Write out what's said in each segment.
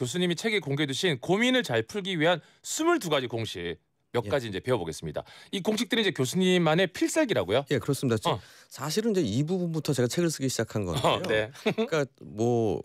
교수님이 책에 공개해 두신 고민을 잘 풀기 위한 22가지 공식 몇 예. 가지 이제 배워보겠습니다. 이 공식들이 이제 교수님만의 필살기라고요? 예, 그렇습니다. 어. 사실은 이제 이 부분부터 제가 책을 쓰기 시작한 건데요. 어, 네. 그러니까 뭐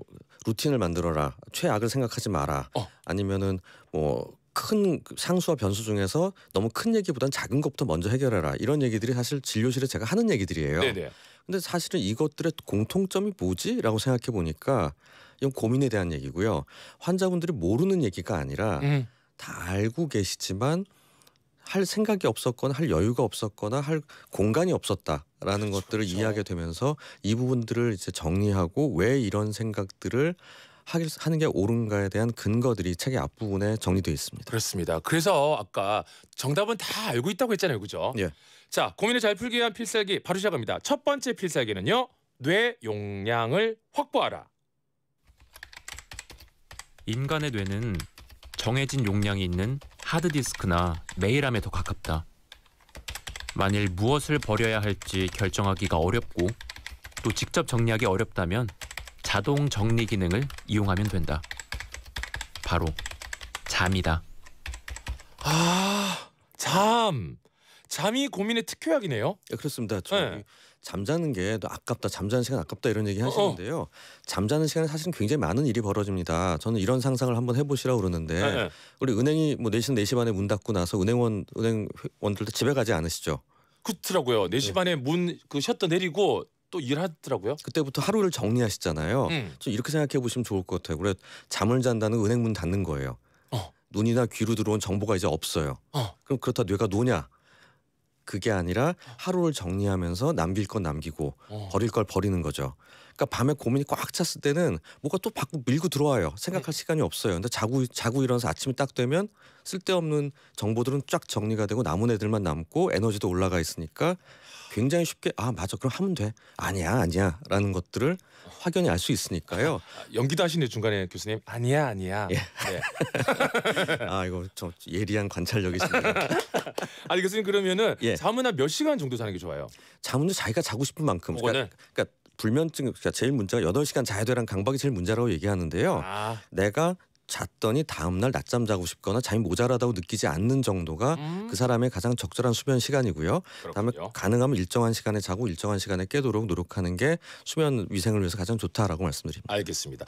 루틴을 만들어라, 최악을 생각하지 마라, 어. 아니면은 뭐. 큰 상수와 변수 중에서 너무 큰 얘기보단 작은 것부터 먼저 해결해라 이런 얘기들이 사실 진료실에 제가 하는 얘기들이에요. 네네. 근데 사실은 이것들의 공통점이 뭐지라고 생각해 보니까 이건 고민에 대한 얘기고요. 환자분들이 모르는 얘기가 아니라 음. 다 알고 계시지만 할 생각이 없었거나 할 여유가 없었거나 할 공간이 없었다라는 그렇죠, 것들을 그렇죠. 이해하게 되면서 이 부분들을 이제 정리하고 왜 이런 생각들을 하는 게 옳은가에 대한 근거들이 책의 앞부분에 정리되어 있습니다. 그렇습니다. 그래서 아까 정답은 다 알고 있다고 했잖아요. 그죠? 예. 자, 고민을 잘 풀기 위한 필살기 바로 시작합니다. 첫 번째 필살기는요. 뇌 용량을 확보하라. 인간의 뇌는 정해진 용량이 있는 하드디스크나 메일함에 더 가깝다. 만일 무엇을 버려야 할지 결정하기가 어렵고 또 직접 정리하기 어렵다면 자동 정리 기능을 이용하면 된다. 바로 잠이다. 아, 잠. 잠이 고민의 특효약이네요. 예, 그렇습니다. 네. 잠자는 게 아깝다, 잠자는 시간 아깝다 이런 얘기 어, 어. 하시는데요. 어어. 잠자는 시간에 사실은 굉장히 많은 일이 벌어집니다. 저는 이런 상상을 한번 해보시라고 그러는데 네. 네. 우리 은행이 뭐 4시, 4시 반에 문 닫고 나서 은행원, 은행원들도 집에 가지 않으시죠? 그렇더라고요. 4시 네. 반에 문그 셔터 내리고 또 일하더라고요. 그때부터 하루를 정리하시잖아요. 음. 좀 이렇게 생각해 보시면 좋을 것 같아요. 그래 잠을 잔다는 은행 문 닫는 거예요. 어. 눈이나 귀로 들어온 정보가 이제 없어요. 어. 그럼 그렇다 뇌가 노냐? 그게 아니라 하루를 정리하면서 남길 건 남기고 어. 버릴 걸 버리는 거죠. 그러니까 밤에 고민이 꽉 찼을 때는 뭐가 또 바꾸 밀고 들어와요. 생각할 네. 시간이 없어요. 근데 자고 자고 일어나서 아침이 딱 되면 쓸데없는 정보들은 쫙 정리가 되고 남은 애들만 남고 에너지도 올라가 있으니까 굉장히 쉽게 아 맞아 그럼 하면 돼 아니야 아니야라는 것들을 확연히 알 수 있으니까요. 아, 연기도 하시네 중간에 교수님 아니야 아니야. 예. 네. 아 이거 저 예리한 관찰력이십니다. 아니 교수님 그러면은 예. 잠은 한 몇 시간 정도 자는 게 좋아요? 잠은 자기가 자고 싶은 만큼. 그러니까, 어, 네. 그러니까 불면증 그러니까 제일 문제가 여덟 시간 자야 되란 강박이 제일 문제라고 얘기하는데요. 아. 내가 잤더니 다음날 낮잠 자고 싶거나 잠이 모자라다고 느끼지 않는 정도가 음. 그 사람의 가장 적절한 수면 시간이고요. 그다음에 가능하면 일정한 시간에 자고 일정한 시간에 깨도록 노력하는 게 수면 위생을 위해서 가장 좋다라고 말씀드립니다. 알겠습니다.